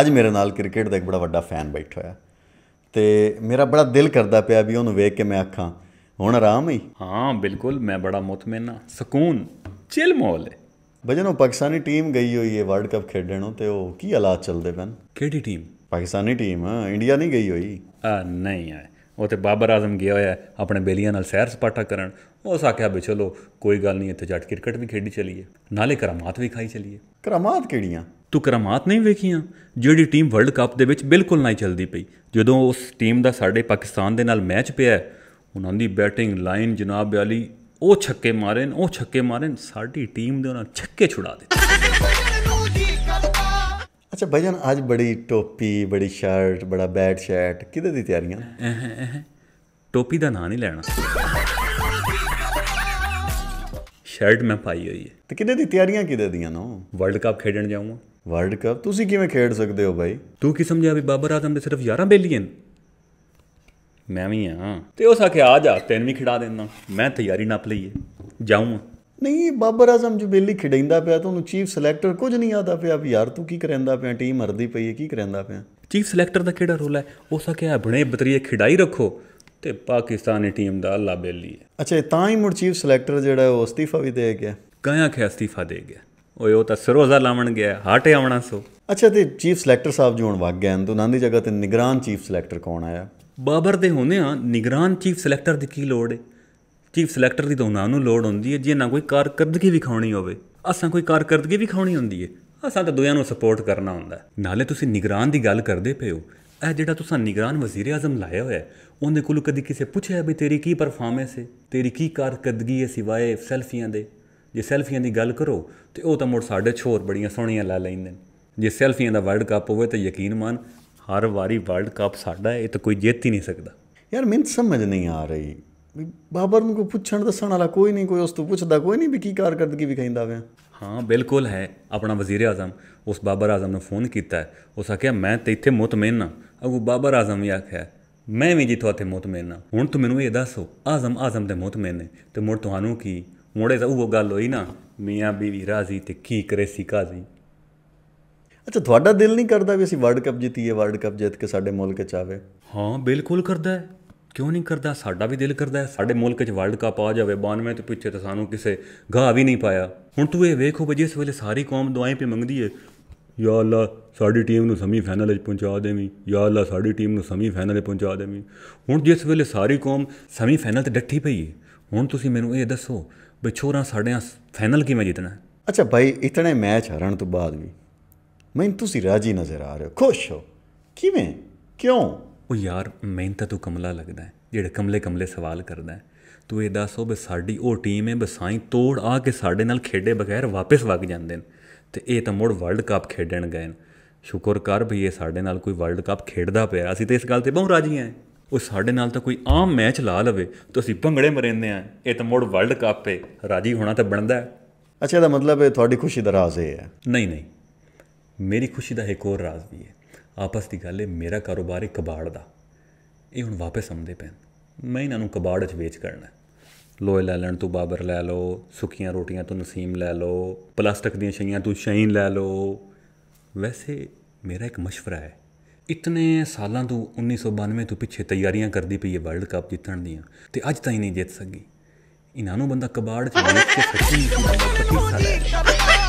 ਅੱਜ ਮੇਰੇ ਨਾਲ ਕ੍ਰਿਕਟ ਦਾ ਇੱਕ ਬੜਾ ਵੱਡਾ ਫੈਨ ਬੈਠਾ ਹੋਇਆ ਤੇ ਮੇਰਾ ਬੜਾ ਦਿਲ ਕਰਦਾ ਪਿਆ ਵੀ ਉਹਨੂੰ ਵੇਖ ਕੇ ਮੈਂ ਆਖਾਂ ਹੁਣ ਆਰਾਮ ਹੀ ਹਾਂ ਬਿਲਕੁਲ ਮੈਂ ਬੜਾ ਮੁਤਮਿਨ ਹਾਂ ਸਕੂਨ ਚਿਲ ਮੋਲ ਹੈ ਉਹ ਪਾਕਿਸਤਾਨੀ ਟੀਮ ਗਈ ਹੋਈ ਹੈ ਵਰਲਡ ਕੱਪ ਖੇਡਣ ਤੇ ਉਹ ਕੀ ਹਾਲਾਤ ਚੱਲਦੇ ਪੈਣ ਕਿਹੜੀ ਟੀਮ ਪਾਕਿਸਤਾਨੀ ਟੀਮ ਇੰਡੀਆ ਨਹੀਂ ਗਈ ਹੋਈ ਆ ਨਹੀਂ ਆ ਉੱਥੇ ਬਾਬਰ ਆਜ਼ਮ ਗਿਆ ਹੋਇਆ ਆਪਣੇ ਬੇਲੀਆਂ ਨਾਲ ਸੈਰ ਸਪਾਟਾ ਕਰਨ ਉਸ ਆਖਿਆ ਵੀ ਚਲੋ ਕੋਈ ਗੱਲ ਨਹੀਂ ਇੱਥੇ ਜੱਟ ਕ੍ਰਿਕਟ ਵੀ ਖੇਡੀ ਚਲੀਏ ਨਾਲੇ ਕਰਾਮਾਤ ਵੀ ਖਾਈ ਚਲੀਏ ਕਰਾਮਾਤ ਕਿਹੜੀਆਂ ਤੂੰ ਕਰਾਮਾਤ ਨਹੀਂ ਵੇਖੀਆਂ ਜਿਹੜੀ ਟੀਮ ਵਰਲਡ ਕੱਪ ਦੇ ਵਿੱਚ ਬਿਲਕੁਲ ਨਹੀਂ ਚੱਲਦੀ ਪਈ ਜਦੋਂ ਉਸ ਟੀਮ ਦਾ ਸਾਡੇ ਪਾਕਿਸਤਾਨ ਦੇ ਨਾਲ ਮੈਚ ਪਿਆ ਉਹਨਾਂ ਦੀ ਬੈਟਿੰਗ ਲਾਈਨ ਜਨਾਬ ਬਿਆਲੀ ਉਹ ਛੱਕੇ ਮਾਰੇ ਉਹ ਛੱਕੇ ਮਾਰੇ ਸਾਡੀ ਟੀਮ ਦੇ ਉਹਨਾਂ ਛੱਕੇ ਛੁੜਾ ਦਿੱਤੇ ਅੱਛਾ ਭਜਨ ਅੱਜ ਬੜੀ ਟੋਪੀ ਬੜੀ ਸ਼ਰਟ ਬੜਾ ਬੈਡ ਸ਼ਰਟ ਕਿਦੇ ਦੀ ਤਿਆਰੀਆਂ ਟੋਪੀ ਦਾ ਨਾਂ ਨਹੀਂ ਲੈਣਾ ਸ਼ਰਟ ਮੈਂ ਪਾਈ ਹੋਈ ਹੈ ਤੇ ਕਿਦੇ ਦੀ ਤਿਆਰੀਆਂ ਕਿਦੇ ਦੀਆਂ ਨੋ ਵਰਲਡ ਕੱਪ ਖੇਡਣ ਜਾਊਂਗਾ ਵਰਲਡ ਕੱਪ ਤੁਸੀਂ ਕਿਵੇਂ ਖੇਡ ਸਕਦੇ ਹੋ ਭਾਈ ਤੂੰ ਕੀ ਸਮਝਿਆ ਵੀ ਬਾਬਰ ਆਜ਼ਮ ਦੇ ਸਿਰਫ 11 ਬੇਲੀਅਨ ਮੈਂ ਵੀ ਆ ਤੇ ਉਹ ਸਾਖੇ ਆ ਜਾ ਤੈਨੂੰ ਵੀ ਖਿਡਾ ਦਿੰਦਾ ਮੈਂ ਤਿਆਰੀ ਨੱਪ ਲਈਏ ਹੈ ਜਾਊਂਗਾ ਨਹੀਂ ਬਾਬਰ ਆਜ਼ਮ ਜੁਬੇਲੀ ਖਿੜੈਂਦਾ ਪਿਆ ਤੁਹਾਨੂੰ ਚੀਫ ਸਿਲੈਕਟਰ ਕੁਝ ਨਹੀਂ ਆਦਾ ਪਿਆ ਵੀ ਯਾਰ ਤੂੰ ਕੀ ਕਰੈਂਦਾ ਪਿਆ ਟੀਮ ਹਰਦੀ ਪਈ ਹੈ ਕੀ ਕਰੈਂਦਾ ਪਿਆ ਚੀਫ ਸਿਲੈਕਟਰ ਦਾ ਕਿਹੜਾ ਰੋਲ ਹੈ ਉਹ ਸਕਿਆ ਬਣੇ ਬਤਰੀਏ ਖਿਡਾਈ ਰੱਖੋ ਤੇ ਪਾਕਿਸਤਾਨੀ ਟੀਮ ਦਾ ਅੱਲਾ ਬੇਲੀ ਹੈ ਅੱਛਾ ਤਾਂ ਹੀ ਮੁਰ ਚੀਫ ਸਿਲੈਕਟਰ ਜਿਹੜਾ ਉਹ ਅਸਤੀਫਾ ਵੀ ਦੇ ਗਿਆ ਕਾਇਆ ਖਿਆ ਅਸਤੀਫਾ ਦੇ ਗਿਆ ਓਏ ਉਹ ਤਾਂ ਸਰੋਜ਼ਾ ਲਾਵਣ ਗਿਆ ਹਾਟੇ ਆਉਣਾ ਸੋ ਅੱਛਾ ਤੇ ਚੀਫ ਸਿਲੈਕਟਰ ਸਾਹਿਬ ਜੋਣ ਵਗ ਗਏ ਹਨ ਤੋਂ ਨਾਂ ਦੀ ਜਗ੍ਹਾ ਤੇ ਨਿਗਰਾਨ ਚੀਫ ਸਿਲੈਕਟਰ ਕੌਣ ਆਇਆ ਬਾਬਰ ਦੇ ਹੋਨੇ ਆ ਨਿਗਰਾਨ ਚੀਫ ਸਿਲੈਕਟਰ ਦੀ ਕੀ ਲੋੜ ਹੈ ਚੀਫ ਸਿਲੈਕਟਰ ਦੀ ਤਾਂ ਉਹਨਾਂ ਨੂੰ ਲੋੜ ਹੁੰਦੀ ਹੈ ਜੇ ਨਾ ਕੋਈ ਕਾਰਕਰਦਗੀ ਵਿਖਾਉਣੀ ਹੋਵੇ ਅਸਾਂ ਕੋਈ ਕਾਰਕਰਦਗੀ ਵਿਖਾਉਣੀ ਹੁੰਦੀ ਹੈ ਅਸਾਂ ਤਾਂ ਦੋਆਂ ਨੂੰ ਸਪੋਰਟ ਕਰਨਾ ਹੁੰਦਾ ਨਾਲੇ ਤੁਸੀਂ ਨਿਗਰਾਨ ਦੀ ਗੱਲ ਕਰਦੇ ਪਿਓ ਇਹ ਜਿਹੜਾ ਤੁਸੀਂ ਨਿਗਰਾਨ ਵਜ਼ੀਰ ਆਜ਼ਮ ਲਾਇਆ ਹੋਇਆ ਉਹਨੇ ਕੋਲ ਕਦੀ ਕਿਸੇ ਪੁੱਛਿਆ ਵੀ ਤੇਰੀ ਕੀ ਪਰਫਾਰਮੈਂਸ ਹੈ ਤੇਰੀ ਕੀ ਕਾਰਕਰਦਗੀ ਹੈ ਸਿਵਾਏ ਸੈਲਫੀਆਂ ਦੇ ਜੇ ਸੈਲਫੀਆਂ ਦੀ ਗੱਲ ਕਰੋ ਤੇ ਉਹ ਤਾਂ ਮੋੜ ਸਾਡੇ ਛੋਰ ਬੜੀਆਂ ਸੋਹਣੀਆਂ ਲੈ ਲੈਂਦੇ ਨੇ ਜੇ ਸੈਲਫੀਆਂ ਦਾ ਵਰਲਡ ਕੱਪ ਹੋਵੇ ਤਾਂ ਯਕੀਨ ਮੰਨ ਹਰ ਵਾਰੀ ਵਰਲਡ ਕੱਪ ਸਾਡਾ ਹੈ ਇਹ ਤਾਂ ਕੋਈ ਜਿੱਤ ਹੀ ਨਹੀਂ ਸਕਦਾ ਯਾਰ ਮੈਨੂੰ ਸਮਝ ਨਹੀਂ ਆ ਰਹੀ ਵੀ ਬਾਬਰ ਨੂੰ ਕੋ ਪੁੱਛਣ ਦੱਸਣ ਵਾਲਾ ਕੋਈ ਨਹੀਂ ਕੋਈ ਉਸ ਤੋਂ ਪੁੱਛਦਾ ਕੋਈ ਨਹੀਂ ਵੀ ਕੀ ਕਾਰਗਰਦਗੀ ਵਿਖਾਈਂਦਾ ਵਿਆ ਹਾਂ ਬਿਲਕੁਲ ਹੈ ਆਪਣਾ ਵਜ਼ੀਰ ਆਜ਼ਮ ਉਸ ਬਾਬਰ ਆਜ਼ਮ ਨੂੰ ਫੋਨ ਕੀਤਾ ਉਸ ਆਖਿਆ ਮੈਂ ਤੇ ਇੱਥੇ ਮੁਤਮਿਨ ਆ ਅਗੂ ਬਾਬਰ ਆਜ਼ਮ ਵੀ ਆਖਿਆ ਮੈਂ ਵੀ ਜੀ ਤੁਹਾਤੇ ਮੁਤਮਿਨ ਆ ਹੁਣ ਤੂੰ ਮੈਨੂੰ ਇਹ ਦੱਸੋ ਆਜ਼ਮ ਆਜ਼ਮ ਤੇ ਮੁਤਮਿਨ ਨੇ ਤੇ ਮੁਰ ਤੁਹਾਨੂੰ ਕੀ ਮੋੜੇ ਤਾਂ ਉਹ ਗੱਲ ਹੋਈ ਨਾ ਮੀਆਂ ਬੀਵੀ ਰਾਜ਼ੀ ਤੇ ਕੀ ਕਰੇ ਸੀ ਕਾਜ਼ੀ ਅੱਛਾ ਤੁਹਾਡਾ ਦਿਲ ਨਹੀਂ ਕਰਦਾ ਵੀ ਅਸੀਂ ਵਰਲਡ ਕੱਪ ਜਿੱਤੀਏ ਵਰਲਡ ਕੱਪ ਜਿੱਤ ਕੇ ਸਾਡੇ ਮੁਲਕ ਚ ਆਵੇ ਹਾਂ ਬਿਲਕੁਲ ਕਰਦਾ ਹੈ ਕਿਉਂ ਨਹੀਂ ਕਰਦਾ ਸਾਡਾ ਵੀ ਦਿਲ ਕਰਦਾ ਹੈ ਸਾਡੇ ਮੁਲਕ 'ਚ ਵਰਲਡ ਕੱਪ ਆ ਜਾਵੇ 92 ਤੋਂ ਪਿੱਛੇ ਤਾਂ ਸਾਨੂੰ ਕਿਸੇ ਗਾਹ ਵੀ ਨਹੀਂ ਪਾਇਆ ਹੁਣ ਤੂੰ ਇਹ ਵੇਖੋ ਬਜੇ ਇਸ ਵੇਲੇ ਸਾਰੀ ਕੌਮ ਦੁਆਏ ਪੇ ਮੰਗਦੀ ਹੈ ਯਾ ਅੱਲਾ ਸਾਡੀ ਟੀਮ ਨੂੰ ਸਮੀ ਫਾਈਨਲ 'ਚ ਪਹੁੰਚਾ ਦੇਵੀਂ ਯਾ ਅੱਲਾ ਸਾਡੀ ਟੀਮ ਨੂੰ ਸਮੀ ਫਾਈਨਲ 'ਚ ਪਹੁੰਚਾ ਦੇਵੀਂ ਹੁਣ ਜਿਸ ਵੇਲੇ ਸਾਰੀ ਕੌਮ ਸਮੀ ਫਾਈਨਲ ਤੇ ਡੱਠੀ ਪਈ ਹੈ ਹੁਣ ਤੁਸੀਂ ਮੈਨੂੰ ਇਹ ਦੱਸੋ ਬਈ ਛੋਰਾ ਸਾਡਿਆਂ ਫਾਈਨਲ ਕਿਵੇਂ ਜਿੱਤਣਾ ਹੈ ਅੱਛਾ ਭਾਈ ਇਤਨੇ ਮੈਚ ਹਾਰਨ ਤੋਂ ਬਾਅਦ ਵੀ ਮੈਨੂੰ ਤੁਸੀਂ ਰਾਜੀ ਨਜ਼ਰ ਆ ਰਹੇ ਹੋ ਖੁਸ਼ ਹੋ ਕਿਵੇਂ ਕਿਉਂ ਉਹ ਯਾਰ ਮੈਂ ਤਾਂ ਤੂੰ ਕਮਲਾ ਲੱਗਦਾ ਜਿਹੜਾ ਕਮਲੇ ਕਮਲੇ ਸਵਾਲ ਕਰਦਾ ਤੂੰ ਇਹ ਦੱਸ ਉਹ ਸਾਡੀ ਉਹ ਟੀਮ ਹੈ ਬਸਾਈ ਤੋੜ ਆ ਕੇ ਸਾਡੇ ਨਾਲ ਖੇਡੇ ਬਗੈਰ ਵਾਪਸ ਵਗ ਜਾਂਦੇ ਨੇ ਤੇ ਇਹ ਤਾਂ ਮੁੜ ਵਰਲਡ ਕੱਪ ਖੇਡਣ ਗਏ ਨੇ ਸ਼ੁਕਰ ਕਰ ਵੀ ਇਹ ਸਾਡੇ ਨਾਲ ਕੋਈ ਵਰਲਡ ਕੱਪ ਖੇਡਦਾ ਪਿਆ ਅਸੀਂ ਤਾਂ ਇਸ ਗੱਲ ਤੇ ਬਹੁਤ ਰਾਜੀ ਆਂ ਉਹ ਸਾਡੇ ਨਾਲ ਤਾਂ ਕੋਈ ਆਮ ਮੈਚ ਲਾ ਲਵੇ ਤਾਂ ਅਸੀਂ ਭੰਗੜੇ ਮਰੇਂਦੇ ਆਂ ਇਹ ਤਾਂ ਮੁੜ ਵਰਲਡ ਕੱਪ ਹੈ ਰਾਜੀ ਹੋਣਾ ਤਾਂ ਬਣਦਾ ਹੈ ਅੱਛਾ ਇਹਦਾ ਮਤਲਬ ਹੈ ਤੁਹਾਡੀ ਖੁਸ਼ੀ ਦਾ ਰਾਜ਼ ਇਹ ਹੈ ਨਹੀਂ ਨਹੀਂ ਮੇਰੀ ਖੁਸ਼ੀ ਦਾ ਇੱਕ ਹੋਰ ਰਾਜ਼ ਵੀ ਹੈ ਆਪਸ ਦੀ ਗੱਲ ਹੈ ਮੇਰਾ ਕਾਰੋਬਾਰ ਹੈ ਕਬਾੜ ਦਾ ਇਹ ਹੁਣ ਵਾਪਸ ਆਉਂਦੇ ਪੈਣ ਮੈਂ ਇਹਨਾਂ ਨੂੰ ਕਬਾੜ 'ਚ ਵੇਚ ਕਰਨਾ ਲੋਏ ਲੈ ਲੈਣ ਤੋਂ ਬਾਬਰ ਲੈ ਲਓ ਸੁੱਕੀਆਂ ਰੋਟੀਆਂ ਤੋਂ ਨਸੀਮ ਲੈ ਲਓ ਪਲਾਸਟਿਕ ਦੀਆਂ ਛਈਆਂ ਤੋਂ ਸ਼ਾਈਨ ਲੈ ਲਓ ਵੈਸੇ ਮੇਰਾ ਇੱਕ مشਵਰਾ ਹੈ ਇਤਨੇ ਸਾਲਾਂ ਤੋਂ 1992 ਤੋਂ ਪਿੱਛੇ ਤਿਆਰੀਆਂ ਕਰਦੀ ਪਈ ਹੈ ਵਰਲਡ ਕੱਪ ਜਿੱਤਣ ਦੀਆਂ ਤੇ ਅੱਜ ਤਾਈਂ ਨਹੀਂ ਜਿੱਤ ਸਕੀ ਇਹਨਾਂ ਨੂੰ ਬੰਦਾ ਕਬਾੜ ਚ ਵੇਚ ਕੇ ਸੱਚੀ ਨਹੀਂ 25 ਸਾਲਾਂ